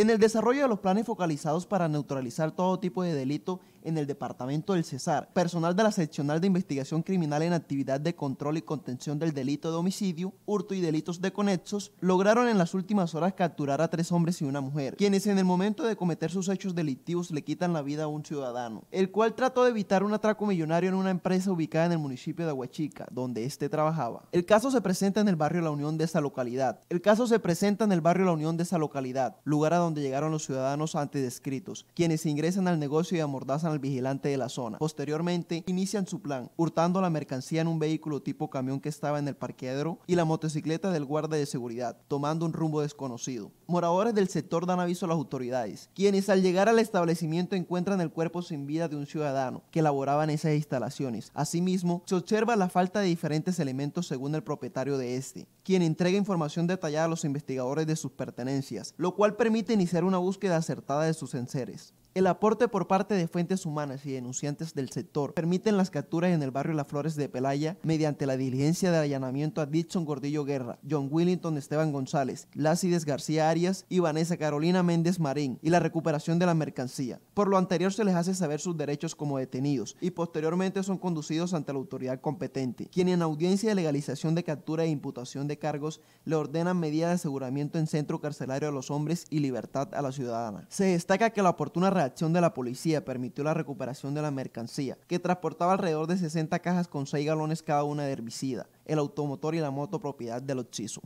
En el desarrollo de los planes focalizados para neutralizar todo tipo de delito en el departamento del Cesar, personal de la seccional de investigación criminal en actividad de control y contención del delito de homicidio, hurto y delitos de conexos, lograron en las últimas horas capturar a tres hombres y una mujer, quienes en el momento de cometer sus hechos delictivos le quitan la vida a un ciudadano, el cual trató de evitar un atraco millonario en una empresa ubicada en el municipio de Aguachica, donde este trabajaba. El caso se presenta en el barrio La Unión de esa localidad. El caso se presenta en el barrio La Unión de esa localidad, lugar a donde llegaron los ciudadanos antes descritos, quienes ingresan al negocio y amordazan al vigilante de la zona. Posteriormente, inician su plan, hurtando la mercancía en un vehículo tipo camión que estaba en el parqueadero y la motocicleta del guardia de seguridad, tomando un rumbo desconocido. Moradores del sector dan aviso a las autoridades, quienes al llegar al establecimiento encuentran el cuerpo sin vida de un ciudadano que laboraba en esas instalaciones. Asimismo, se observa la falta de diferentes elementos según el propietario de este, quien entrega información detallada a los investigadores de sus pertenencias, lo cual permite iniciar una búsqueda acertada de sus enseres. El aporte por parte de fuentes humanas y denunciantes del sector permiten las capturas en el barrio Las Flores de Pelaya mediante la diligencia de allanamiento a Dixon Gordillo Guerra, John Willington Esteban González, Lácides García Arias y Vanessa Carolina Méndez Marín y la recuperación de la mercancía. Por lo anterior se les hace saber sus derechos como detenidos y posteriormente son conducidos ante la autoridad competente, quien en audiencia de legalización de captura e imputación de cargos le ordena medida de aseguramiento en centro carcelario a los hombres y libertad a la ciudadana. Se destaca que la oportuna acción de la policía permitió la recuperación de la mercancía, que transportaba alrededor de 60 cajas con 6 galones cada una de herbicida, el automotor y la moto propiedad del occiso.